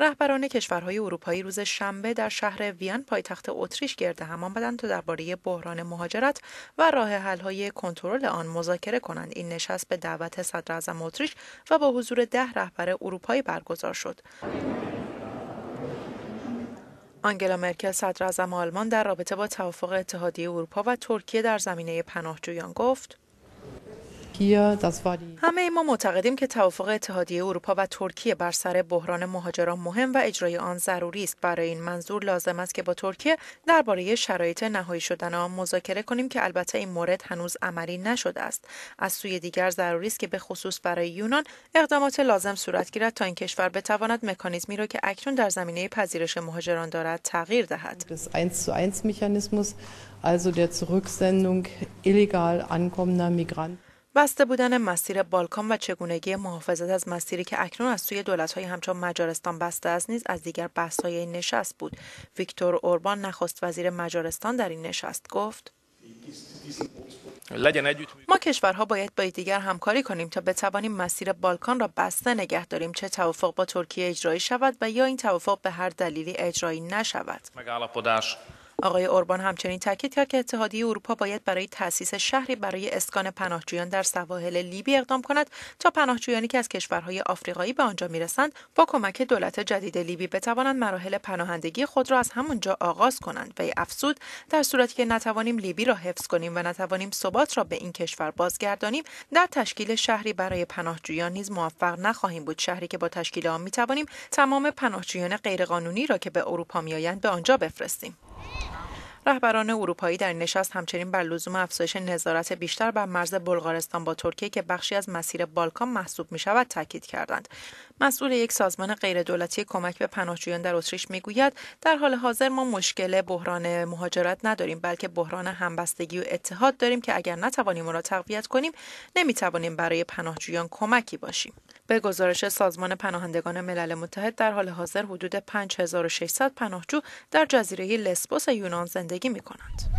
رهبران کشورهای اروپایی روز شنبه در شهر وین پایتخت اتریش گرد هم آمدند تا درباره بحران مهاجرت و راه حل‌های کنترل آن مذاکره کنند این نشست به دعوت اعظم اتریش و با حضور ده رهبر اروپایی برگزار شد آنگلا مرکل صدراعظم آلمان در رابطه با توافق اتحادیه اروپا و ترکیه در زمینه پناهجویان گفت همه ما معتقدیم که توافق اتحادیه اروپا و ترکیه بر سر بحران مهاجران مهم و اجرای آن ضروری است برای این منظور لازم است که با ترکیه درباره شرایط نهایی شدن آن مذاکره کنیم که البته این مورد هنوز عملی نشده است از سوی دیگر ضروری است که به خصوص برای یونان اقدامات لازم صورت گیرد تا این کشور بتواند مکانیزمی را که اکنون در زمینه پذیرش مهاجران دارد تغییر دهد also der Zurücksendung illegal ankommender Migranten. بسته بودن مسیر بالکان و چگونگی محافظت از مسیری که اکنون از سوی های همچون مجارستان بسته است نیز از دیگر های این نشست بود ویکتور اوربان نخست وزیر مجارستان در این نشست گفت ما کشورها باید با دیگر همکاری کنیم تا بتوانیم مسیر بالکان را بسته نگه داریم چه توافق با ترکیه اجرایی شود و یا این توافق به هر دلیلی اجرایی نشود آقای اوربان همچنین تاکید کرد که اتحادیه اروپا باید برای تأسیس شهری برای اسکان پناهجویان در سواحل لیبی اقدام کند تا پناهجویانی که از کشورهای آفریقایی به آنجا میرسند با کمک دولت جدید لیبی بتوانند مراحل پناهندگی خود را از همانجا آغاز کنند و افزود در صورتی که نتوانیم لیبی را حفظ کنیم و نتوانیم ثبات را به این کشور بازگردانیم در تشکیل شهری برای پناهجویان نیز موفق نخواهیم بود شهری که با تشکیل آن میتوانیم تمام پناهجویان غیرقانونی را که به اروپا میآیند به آنجا بفرستیم رهبران اروپایی در نشست همچنین بر لزوم افزایش نظارت بیشتر بر مرز بلغارستان با ترکیه که بخشی از مسیر بالکان محسوب می شود تاکید کردند مسئول یک سازمان غیردولتی کمک به پناهجویان در اتریش میگوید در حال حاضر ما مشکل بحران مهاجرت نداریم بلکه بحران همبستگی و اتحاد داریم که اگر نتوانیم او را تقویت کنیم نمیتوانیم برای پناهجویان کمکی باشیم به گزارش سازمان پناهندگان ملل متحد در حال حاضر حدود 5600 پناهجو در جزیره لسبوس یونان زندگی می کنند.